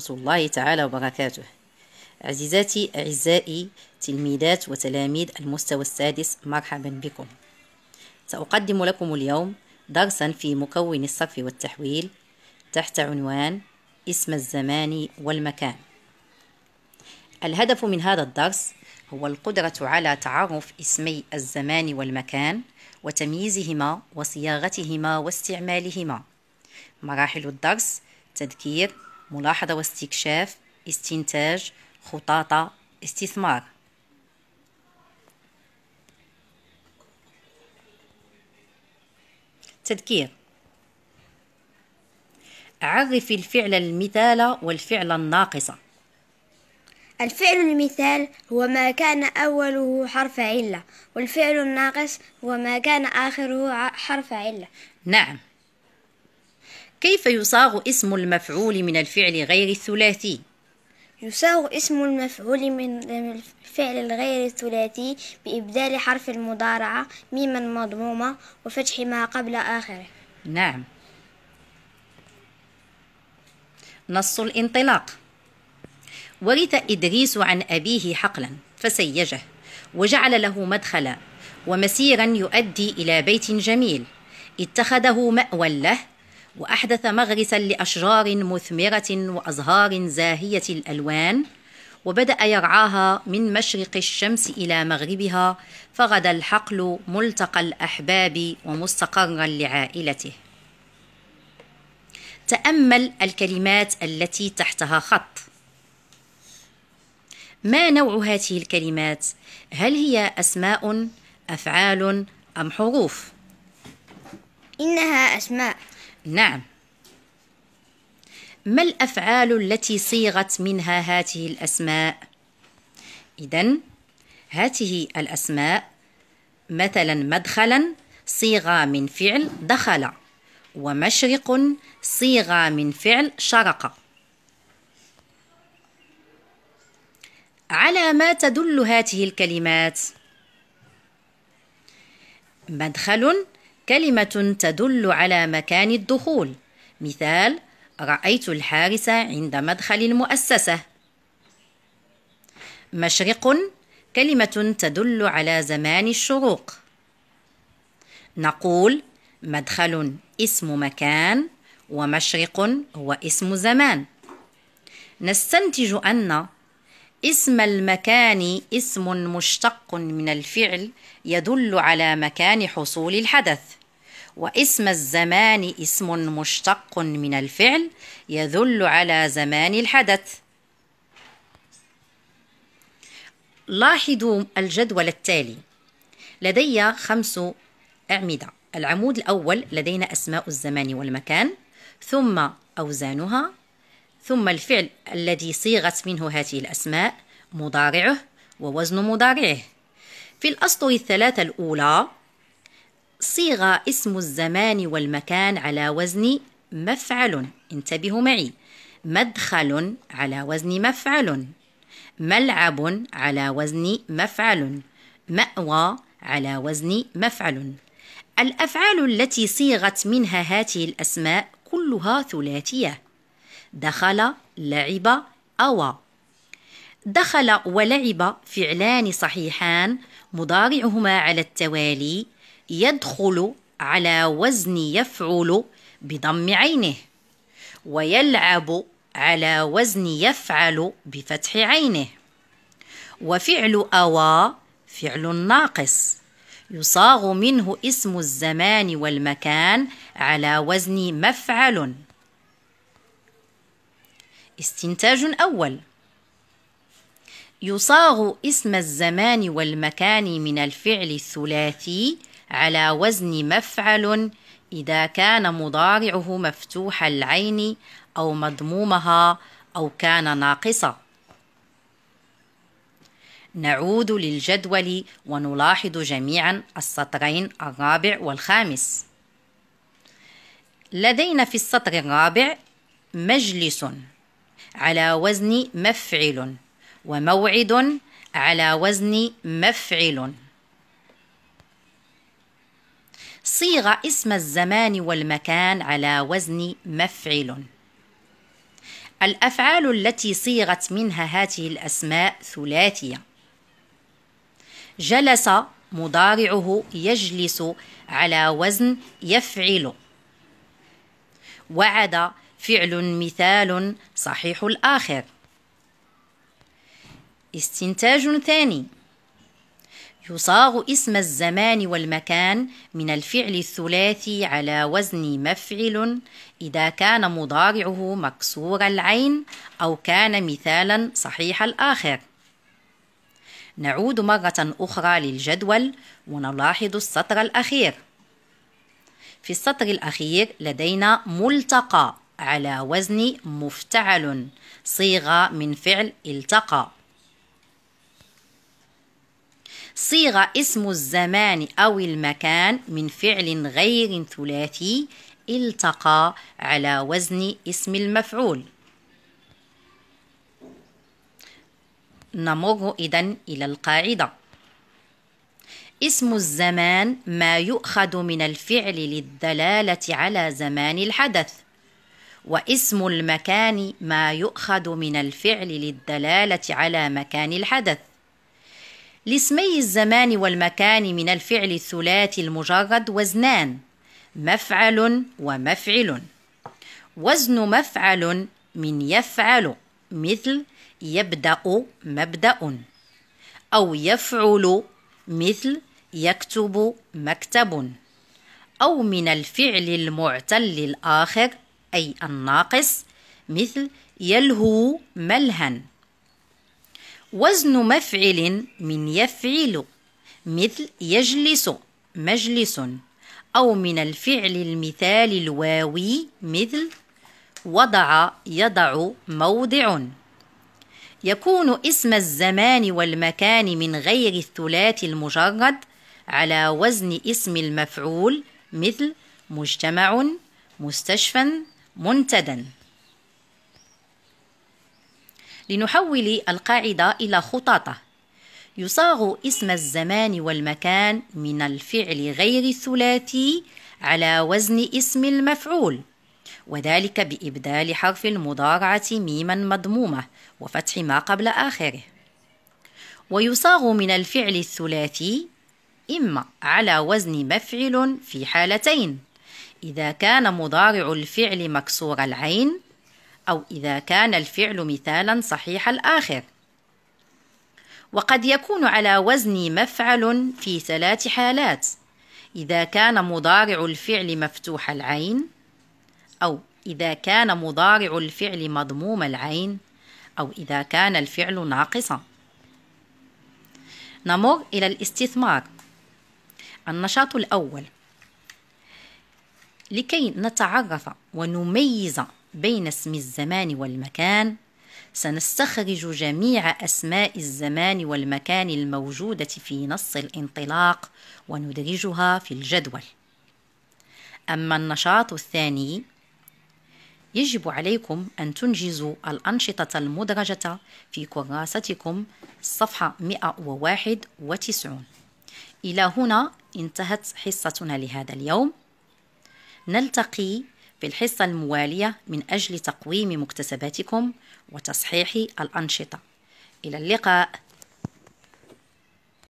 ورحمة الله تعالى وبركاته عزيزاتي أعزائي تلميذات وتلاميذ المستوى السادس مرحبا بكم سأقدم لكم اليوم درسا في مكون الصرف والتحويل تحت عنوان اسم الزمان والمكان الهدف من هذا الدرس هو القدرة على تعرف اسمي الزمان والمكان وتمييزهما وصياغتهما واستعمالهما مراحل الدرس تذكير ملاحظة واستكشاف استنتاج خطاطة استثمار تذكير عرف الفعل المثال والفعل الناقصة الفعل المثال هو ما كان أوله حرف علة والفعل الناقص هو ما كان آخره حرف علة نعم كيف يصاغ اسم المفعول من الفعل غير الثلاثي؟ يصاغ اسم المفعول من الفعل الغير الثلاثي بإبدال حرف المضارعة ميما مضمومة وفتح ما قبل آخره نعم نص الانطلاق ورث إدريس عن أبيه حقلا فسيجه وجعل له مدخلا ومسيرا يؤدي إلى بيت جميل اتخذه مأوى له وأحدث مغرسا لأشجار مثمرة وأزهار زاهية الألوان وبدأ يرعاها من مشرق الشمس إلى مغربها فغدا الحقل ملتقى الأحباب ومستقرا لعائلته تأمل الكلمات التي تحتها خط ما نوع هذه الكلمات هل هي أسماء أفعال أم حروف إنها أسماء نعم ما الافعال التي صيغت منها هذه الاسماء اذا هذه الاسماء مثلا مدخلا صيغه من فعل دخل ومشرق صيغه من فعل شرق على ما تدل هذه الكلمات مدخل كلمة تدل على مكان الدخول مثال رأيت الحارس عند مدخل المؤسسة مشرق كلمة تدل على زمان الشروق نقول مدخل اسم مكان ومشرق هو اسم زمان نستنتج أن اسم المكان اسم مشتق من الفعل يدل على مكان حصول الحدث واسم الزمان اسم مشتق من الفعل يدل على زمان الحدث لاحظوا الجدول التالي لدي خمس أعمدة العمود الأول لدينا أسماء الزمان والمكان ثم أوزانها ثم الفعل الذي صيغت منه هذه الأسماء مضارعه ووزن مضارعه في الأسطر الثلاثة الأولى صيغ اسم الزمان والمكان على وزن مفعل انتبهوا معي مدخل على وزن مفعل ملعب على وزن مفعل مأوى على وزن مفعل الأفعال التي صيغت منها هذه الأسماء كلها ثلاثية دخل لعب أوى دخل ولعب فعلان صحيحان مضارعهما على التوالي يدخل على وزن يفعل بضم عينه ويلعب على وزن يفعل بفتح عينه وفعل أوى فعل ناقص يصاغ منه اسم الزمان والمكان على وزن مفعل استنتاج أول يصاغ اسم الزمان والمكان من الفعل الثلاثي على وزن مفعل إذا كان مضارعه مفتوح العين أو مضمومها أو كان ناقصا نعود للجدول ونلاحظ جميعا السطرين الرابع والخامس لدينا في السطر الرابع مجلس على وزن مفعل وموعد على وزن مفعل صيغ اسم الزمان والمكان على وزن مفعل الافعال التي صيغت منها هذه الاسماء ثلاثيه جلس مضارعه يجلس على وزن يفعل وعد فعل مثال صحيح الآخر استنتاج ثاني يصاغ اسم الزمان والمكان من الفعل الثلاثي على وزن مفعل إذا كان مضارعه مكسور العين أو كان مثالا صحيح الآخر نعود مرة أخرى للجدول ونلاحظ السطر الأخير في السطر الأخير لدينا ملتقى على وزن مفتعل صيغة من فعل التقى صيغة اسم الزمان أو المكان من فعل غير ثلاثي التقى على وزن اسم المفعول نمر إذن إلى القاعدة اسم الزمان ما يؤخذ من الفعل للدلالة على زمان الحدث واسم المكان ما يؤخذ من الفعل للدلاله على مكان الحدث لاسمي الزمان والمكان من الفعل الثلاثي المجرد وزنان مفعل ومفعل وزن مفعل من يفعل مثل يبدا مبدا او يفعل مثل يكتب مكتب او من الفعل المعتل الاخر أي الناقص مثل يلهو ملهًا وزن مفعل من يفعل مثل يجلس مجلس أو من الفعل المثال الواوي مثل وضع يضع موضع يكون اسم الزمان والمكان من غير الثلاث المجرد على وزن اسم المفعول مثل مجتمع مستشفى منتدا لنحول القاعدة إلى خطاطة يصاغ اسم الزمان والمكان من الفعل غير الثلاثي على وزن اسم المفعول وذلك بإبدال حرف المضارعة ميما مضمومة وفتح ما قبل آخره ويصاغ من الفعل الثلاثي إما على وزن مفعل في حالتين إذا كان مضارع الفعل مكسور العين أو إذا كان الفعل مثالا صحيح الآخر وقد يكون على وزن مفعل في ثلاث حالات إذا كان مضارع الفعل مفتوح العين أو إذا كان مضارع الفعل مضموم العين أو إذا كان الفعل ناقصا نمر إلى الاستثمار النشاط الأول لكي نتعرف ونميز بين اسم الزمان والمكان سنستخرج جميع أسماء الزمان والمكان الموجودة في نص الانطلاق وندرجها في الجدول أما النشاط الثاني يجب عليكم أن تنجزوا الأنشطة المدرجة في كراستكم الصفحة 191 إلى هنا انتهت حصتنا لهذا اليوم نلتقي في الحصة الموالية من أجل تقويم مكتسباتكم وتصحيح الأنشطة إلى اللقاء